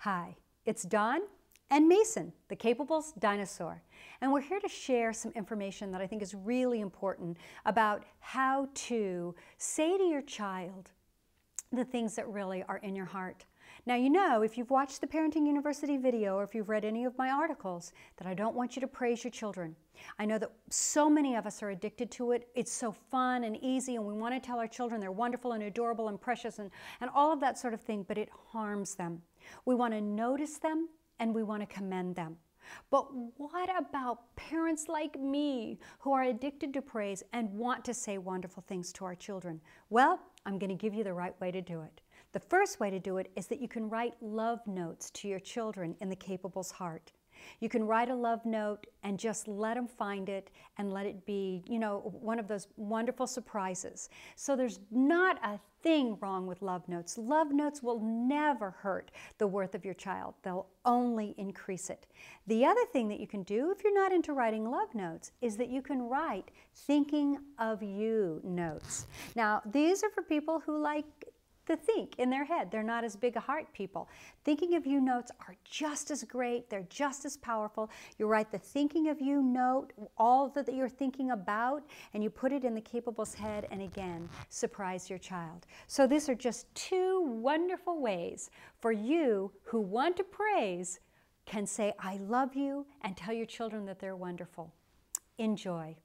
Hi, it's Don and Mason, the Capables Dinosaur, and we're here to share some information that I think is really important about how to say to your child the things that really are in your heart. Now you know, if you've watched the Parenting University video or if you've read any of my articles, that I don't want you to praise your children. I know that so many of us are addicted to it. It's so fun and easy and we want to tell our children they're wonderful and adorable and precious and, and all of that sort of thing, but it harms them. We want to notice them and we want to commend them. But what about parents like me who are addicted to praise and want to say wonderful things to our children? Well, I'm going to give you the right way to do it. The first way to do it is that you can write love notes to your children in the capable's heart. You can write a love note and just let them find it and let it be, you know, one of those wonderful surprises. So there's not a thing wrong with love notes. Love notes will never hurt the worth of your child, they'll only increase it. The other thing that you can do if you're not into writing love notes is that you can write thinking of you notes. Now, these are for people who like to think in their head. They're not as big a heart people. Thinking of you notes are just as great. They're just as powerful. You write the thinking of you note, all that you're thinking about, and you put it in the capable's head and again, surprise your child. So these are just two wonderful ways for you who want to praise can say, I love you, and tell your children that they're wonderful. Enjoy.